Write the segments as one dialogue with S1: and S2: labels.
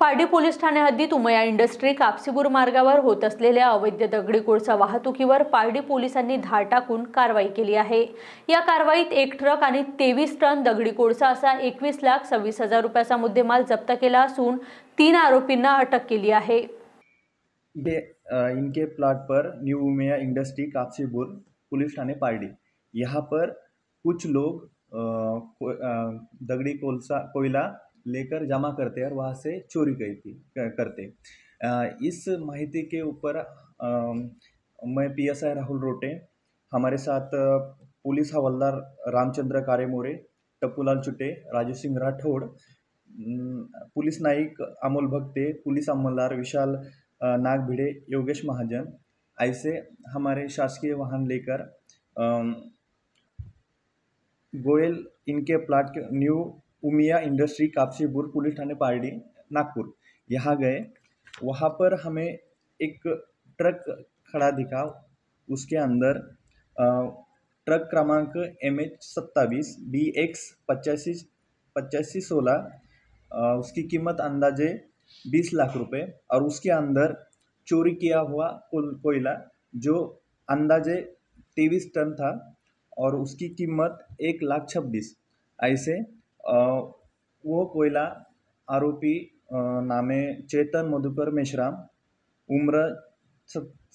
S1: Pardi police Thane हद्दीत उमया industry कापसीपूर मार्गावर होत असलेल्या अवैध दगडी कोळसा वाहतुकीवर पारडी पोलिसांनी धाड टाकून कारवाई केली आहे या कारवाईत एक ट्रक आणि तेवीस टन दगडी कोळसा असा एकवीस लाख सव्वीस हजार रुपयाचा मुद्देमाल जप्त केला असून तीन आरोपींना अटक केली आहे
S2: इनके प्लॉट पर न्यू उमिया इंडस्ट्री कापसीबूर पोलीस ठाणे पार्डी यहाँ पर कुछ लोग दगड़ी कोळसा कोयला लेकर जमा करते और वहाँ से चोरी थी करते इस माहिती के ऊपर मैं पीएसआई राहुल रोटे हमारे साथ पुलिस हवलदार रामचंद्र कारेमोरे टप्पूलाल चुटे राजू सिंह राठौड़ पुलिस नायक अमोल भक्ते पुलिस अमलदार विशाल नाग भिड़े योगेश महाजन ऐसे हमारे शासकीय वाहन लेकर गोयल इनके plot new Umiya industry Kapsipur police थाने पार्टी नागपुर यहाँ गए वहाँ पर हमें एक ट्रक खड़ा दिखा उसके अंदर ट्रक क्रमांक एम एच सत्तावीस बी एक्स पचासी पचासी सोलह उसकी कीमत अंदाजे बीस लाख रुपए और उसके अंदर चोरी किया हुआ कोयला जो अंदाजे तेईस टन था और उसकी कीमत एक लाख छब्बीस ऐसे वो कोयला आरोपी नामे चेतन मधुकर मेश्राम उम्र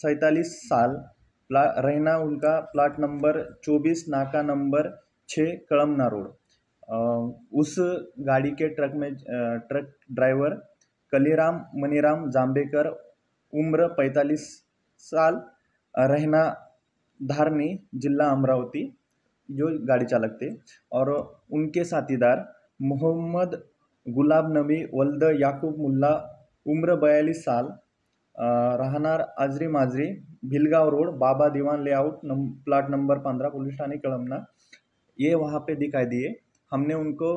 S2: सैतालीस साल प्ला रहना उनका प्लाट नंबर चौबीस नाका नंबर छः कलमना रोड उस गाड़ी के ट्रक में ट्रक ड्राइवर कलीराम मनीराम जाम्बेकर उम्र पैंतालीस साल रहना धारनी जिला अमरावती जो गाड़ी चालक थे और उनके साथीदार मोहम्मद गुलाब नबी वल्द याकूब मुल्ला उम्र बयालीस साल रहनार आजरी माजरी भिलगाव रोड बाबा दीवान लेआउट नम प्लाट नंबर पंद्रह पुलिस थाने कलमना ये वहाँ पे दिखाई दिए हमने उनको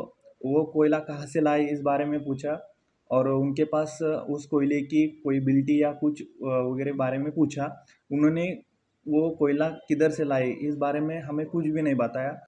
S2: वो कोयला कहाँ से लाए इस बारे में पूछा और उनके पास उस कोयले की कोई बिल्टी या कुछ वगैरह बारे में पूछा उन्होंने वो कोयला किधर से लाए इस बारे में हमें कुछ भी नहीं बताया